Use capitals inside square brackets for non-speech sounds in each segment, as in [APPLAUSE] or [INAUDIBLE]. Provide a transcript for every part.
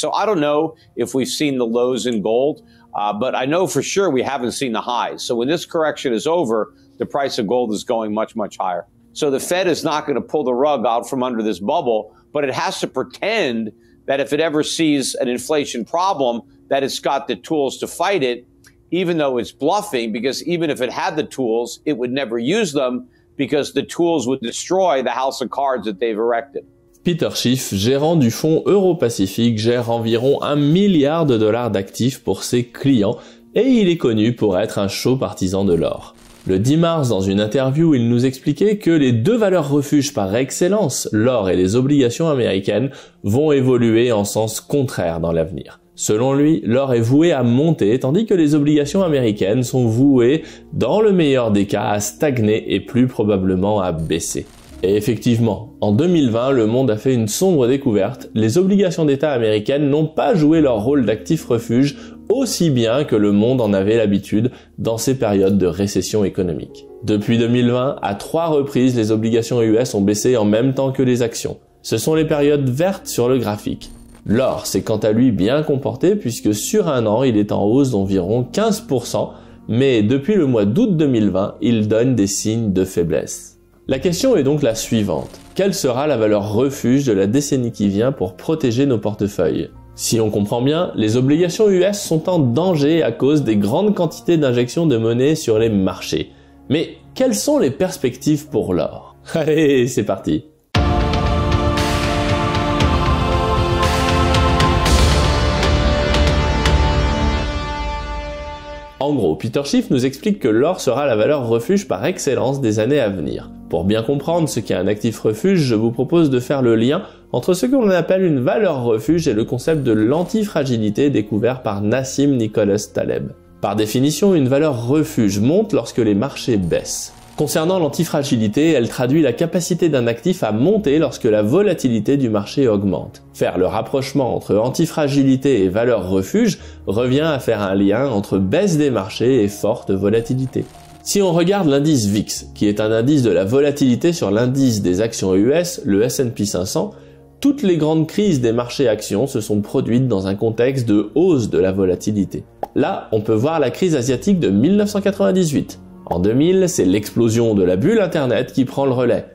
So I don't know if we've seen the lows in gold, uh, but I know for sure we haven't seen the highs. So when this correction is over, the price of gold is going much, much higher. So the Fed is not going to pull the rug out from under this bubble, but it has to pretend that if it ever sees an inflation problem, that it's got the tools to fight it, even though it's bluffing, because even if it had the tools, it would never use them because the tools would destroy the house of cards that they've erected. Peter Schiff, gérant du fonds Euro-Pacifique, gère environ un milliard de dollars d'actifs pour ses clients et il est connu pour être un chaud partisan de l'or. Le 10 mars, dans une interview, il nous expliquait que les deux valeurs refuges par excellence, l'or et les obligations américaines, vont évoluer en sens contraire dans l'avenir. Selon lui, l'or est voué à monter, tandis que les obligations américaines sont vouées, dans le meilleur des cas, à stagner et plus probablement à baisser. Et effectivement, en 2020, le monde a fait une sombre découverte, les obligations d'État américaines n'ont pas joué leur rôle d'actif refuge aussi bien que le monde en avait l'habitude dans ces périodes de récession économique. Depuis 2020, à trois reprises, les obligations US ont baissé en même temps que les actions. Ce sont les périodes vertes sur le graphique. L'or s'est quant à lui bien comporté puisque sur un an, il est en hausse d'environ 15%, mais depuis le mois d'août 2020, il donne des signes de faiblesse. La question est donc la suivante. Quelle sera la valeur refuge de la décennie qui vient pour protéger nos portefeuilles Si on comprend bien, les obligations US sont en danger à cause des grandes quantités d'injections de monnaie sur les marchés. Mais quelles sont les perspectives pour l'or [LAUGHS] Allez, c'est parti En gros, Peter Schiff nous explique que l'or sera la valeur refuge par excellence des années à venir. Pour bien comprendre ce qu'est un actif refuge, je vous propose de faire le lien entre ce que l'on appelle une valeur refuge et le concept de l'antifragilité découvert par Nassim Nicholas Taleb. Par définition, une valeur refuge monte lorsque les marchés baissent. Concernant l'antifragilité, elle traduit la capacité d'un actif à monter lorsque la volatilité du marché augmente. Faire le rapprochement entre antifragilité et valeur refuge revient à faire un lien entre baisse des marchés et forte volatilité. Si on regarde l'indice VIX, qui est un indice de la volatilité sur l'indice des actions e US, le S&P 500, toutes les grandes crises des marchés actions se sont produites dans un contexte de hausse de la volatilité. Là, on peut voir la crise asiatique de 1998. En 2000, c'est l'explosion de la bulle Internet qui prend le relais.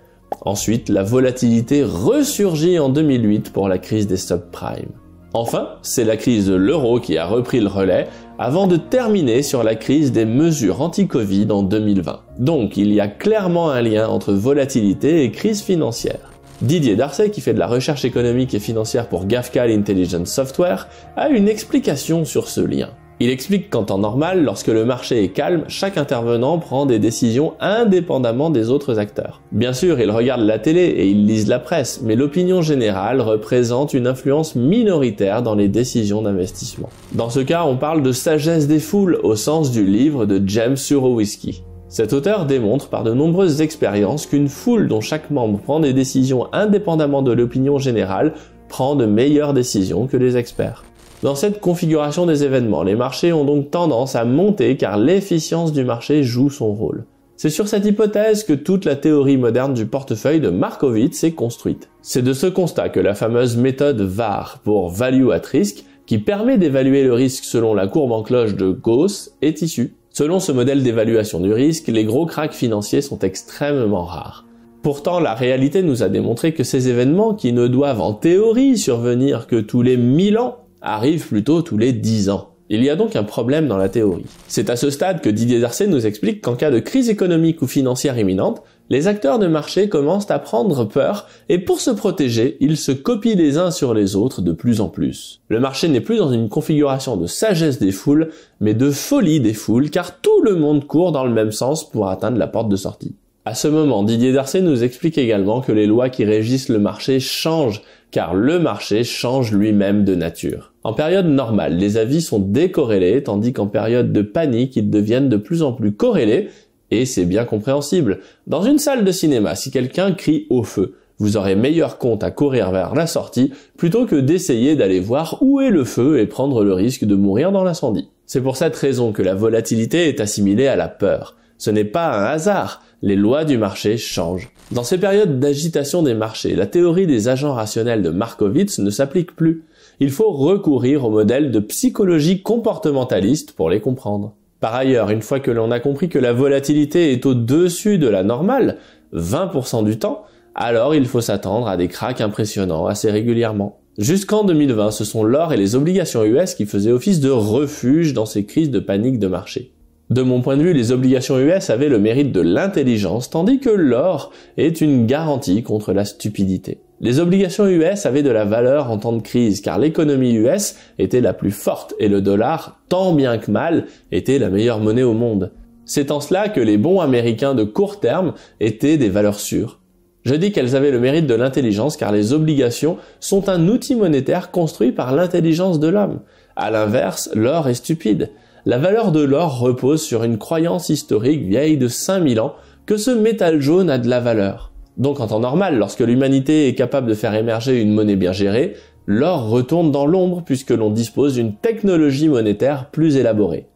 Ensuite, la volatilité ressurgit en 2008 pour la crise des subprimes. Enfin, c'est la crise de l'euro qui a repris le relais avant de terminer sur la crise des mesures anti-Covid en 2020. Donc il y a clairement un lien entre volatilité et crise financière. Didier Darcy, qui fait de la recherche économique et financière pour GAFCAL Intelligence Software, a une explication sur ce lien. Il explique qu'en temps normal, lorsque le marché est calme, chaque intervenant prend des décisions indépendamment des autres acteurs. Bien sûr, ils regarde la télé et ils lisent la presse, mais l'opinion générale représente une influence minoritaire dans les décisions d'investissement. Dans ce cas, on parle de sagesse des foules au sens du livre de James Surowiecki. Cet auteur démontre par de nombreuses expériences qu'une foule dont chaque membre prend des décisions indépendamment de l'opinion générale prend de meilleures décisions que les experts. Dans cette configuration des événements, les marchés ont donc tendance à monter car l'efficience du marché joue son rôle. C'est sur cette hypothèse que toute la théorie moderne du portefeuille de Markowitz est construite. C'est de ce constat que la fameuse méthode VAR pour Value at Risk, qui permet d'évaluer le risque selon la courbe en cloche de Gauss, est issue. Selon ce modèle d'évaluation du risque, les gros cracks financiers sont extrêmement rares. Pourtant, la réalité nous a démontré que ces événements, qui ne doivent en théorie survenir que tous les 1000 ans, arrive plutôt tous les 10 ans. Il y a donc un problème dans la théorie. C'est à ce stade que Didier Darcet nous explique qu'en cas de crise économique ou financière imminente, les acteurs de marché commencent à prendre peur et pour se protéger, ils se copient les uns sur les autres de plus en plus. Le marché n'est plus dans une configuration de sagesse des foules, mais de folie des foules car tout le monde court dans le même sens pour atteindre la porte de sortie. À ce moment, Didier Darcet nous explique également que les lois qui régissent le marché changent car le marché change lui-même de nature. En période normale, les avis sont décorrélés, tandis qu'en période de panique, ils deviennent de plus en plus corrélés, et c'est bien compréhensible. Dans une salle de cinéma, si quelqu'un crie au feu, vous aurez meilleur compte à courir vers la sortie plutôt que d'essayer d'aller voir où est le feu et prendre le risque de mourir dans l'incendie. C'est pour cette raison que la volatilité est assimilée à la peur. Ce n'est pas un hasard les lois du marché changent. Dans ces périodes d'agitation des marchés, la théorie des agents rationnels de Markowitz ne s'applique plus. Il faut recourir au modèle de psychologie comportementaliste pour les comprendre. Par ailleurs, une fois que l'on a compris que la volatilité est au-dessus de la normale, 20% du temps, alors il faut s'attendre à des cracks impressionnants assez régulièrement. Jusqu'en 2020, ce sont l'or et les obligations US qui faisaient office de refuge dans ces crises de panique de marché. De mon point de vue, les obligations US avaient le mérite de l'intelligence, tandis que l'or est une garantie contre la stupidité. Les obligations US avaient de la valeur en temps de crise, car l'économie US était la plus forte et le dollar, tant bien que mal, était la meilleure monnaie au monde. C'est en cela que les bons américains de court terme étaient des valeurs sûres. Je dis qu'elles avaient le mérite de l'intelligence car les obligations sont un outil monétaire construit par l'intelligence de l'homme. À l'inverse, l'or est stupide. La valeur de l'or repose sur une croyance historique vieille de 5000 ans que ce métal jaune a de la valeur. Donc en temps normal, lorsque l'humanité est capable de faire émerger une monnaie bien gérée, l'or retourne dans l'ombre puisque l'on dispose d'une technologie monétaire plus élaborée.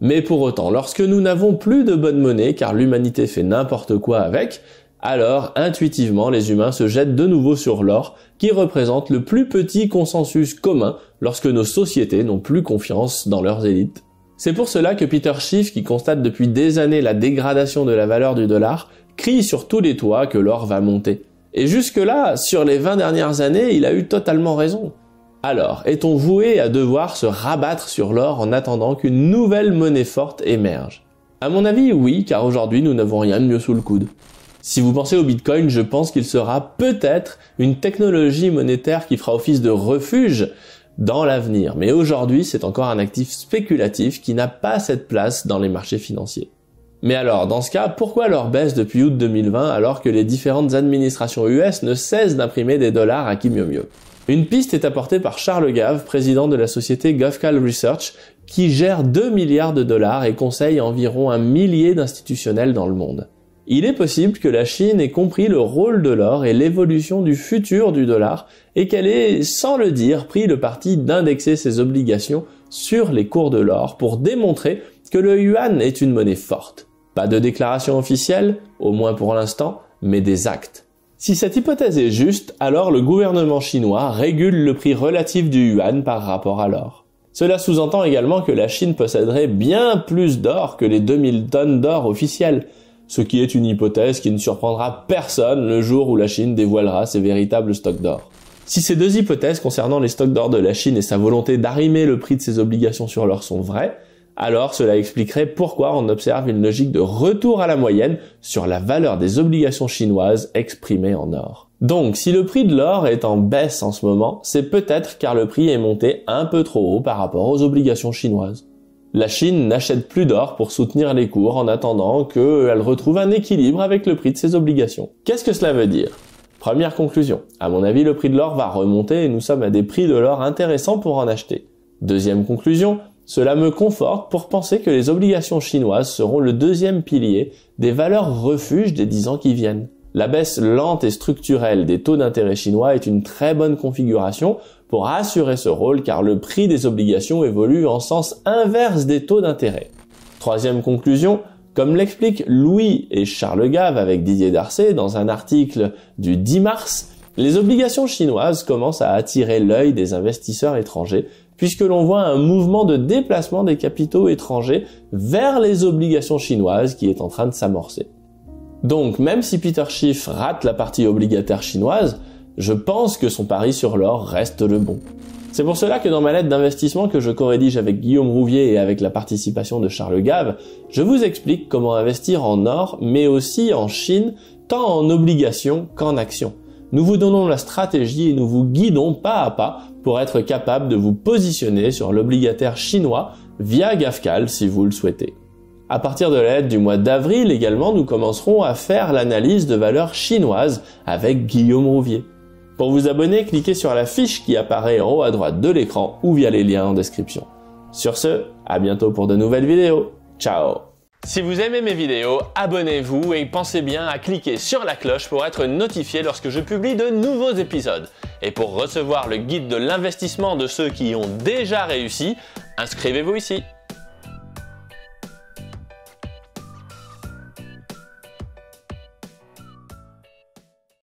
Mais pour autant, lorsque nous n'avons plus de bonne monnaie car l'humanité fait n'importe quoi avec, alors intuitivement les humains se jettent de nouveau sur l'or qui représente le plus petit consensus commun lorsque nos sociétés n'ont plus confiance dans leurs élites. C'est pour cela que Peter Schiff, qui constate depuis des années la dégradation de la valeur du dollar, crie sur tous les toits que l'or va monter. Et jusque-là, sur les 20 dernières années, il a eu totalement raison. Alors, est-on voué à devoir se rabattre sur l'or en attendant qu'une nouvelle monnaie forte émerge À mon avis, oui, car aujourd'hui, nous n'avons rien de mieux sous le coude. Si vous pensez au Bitcoin, je pense qu'il sera peut-être une technologie monétaire qui fera office de refuge, dans l'avenir. Mais aujourd'hui, c'est encore un actif spéculatif qui n'a pas cette place dans les marchés financiers. Mais alors, dans ce cas, pourquoi leur baisse depuis août 2020 alors que les différentes administrations US ne cessent d'imprimer des dollars à qui mieux mieux Une piste est apportée par Charles Gave, président de la société GovCal Research, qui gère 2 milliards de dollars et conseille environ un millier d'institutionnels dans le monde il est possible que la Chine ait compris le rôle de l'or et l'évolution du futur du dollar et qu'elle ait, sans le dire, pris le parti d'indexer ses obligations sur les cours de l'or pour démontrer que le yuan est une monnaie forte. Pas de déclaration officielle, au moins pour l'instant, mais des actes. Si cette hypothèse est juste, alors le gouvernement chinois régule le prix relatif du yuan par rapport à l'or. Cela sous-entend également que la Chine posséderait bien plus d'or que les 2000 tonnes d'or officielles, ce qui est une hypothèse qui ne surprendra personne le jour où la Chine dévoilera ses véritables stocks d'or. Si ces deux hypothèses concernant les stocks d'or de la Chine et sa volonté d'arrimer le prix de ses obligations sur l'or sont vraies, alors cela expliquerait pourquoi on observe une logique de retour à la moyenne sur la valeur des obligations chinoises exprimées en or. Donc si le prix de l'or est en baisse en ce moment, c'est peut-être car le prix est monté un peu trop haut par rapport aux obligations chinoises. La Chine n'achète plus d'or pour soutenir les cours en attendant qu'elle retrouve un équilibre avec le prix de ses obligations. Qu'est-ce que cela veut dire Première conclusion. À mon avis, le prix de l'or va remonter et nous sommes à des prix de l'or intéressants pour en acheter. Deuxième conclusion. Cela me conforte pour penser que les obligations chinoises seront le deuxième pilier des valeurs refuges des dix ans qui viennent. La baisse lente et structurelle des taux d'intérêt chinois est une très bonne configuration pour assurer ce rôle car le prix des obligations évolue en sens inverse des taux d'intérêt. Troisième conclusion, comme l'expliquent Louis et Charles Gave avec Didier Darcet dans un article du 10 mars, les obligations chinoises commencent à attirer l'œil des investisseurs étrangers puisque l'on voit un mouvement de déplacement des capitaux étrangers vers les obligations chinoises qui est en train de s'amorcer. Donc même si Peter Schiff rate la partie obligataire chinoise, je pense que son pari sur l'or reste le bon. C'est pour cela que dans ma lettre d'investissement que je corrédige avec Guillaume Rouvier et avec la participation de Charles Gave, je vous explique comment investir en or, mais aussi en Chine, tant en obligations qu'en actions. Nous vous donnons la stratégie et nous vous guidons pas à pas pour être capable de vous positionner sur l'obligataire chinois via GAFCAL si vous le souhaitez. À partir de l'aide du mois d'avril également, nous commencerons à faire l'analyse de valeurs chinoises avec Guillaume Rouvier. Pour vous abonner, cliquez sur la fiche qui apparaît en haut à droite de l'écran ou via les liens en description. Sur ce, à bientôt pour de nouvelles vidéos. Ciao si vous aimez mes vidéos, abonnez-vous et pensez bien à cliquer sur la cloche pour être notifié lorsque je publie de nouveaux épisodes. Et pour recevoir le guide de l'investissement de ceux qui y ont déjà réussi, inscrivez-vous ici.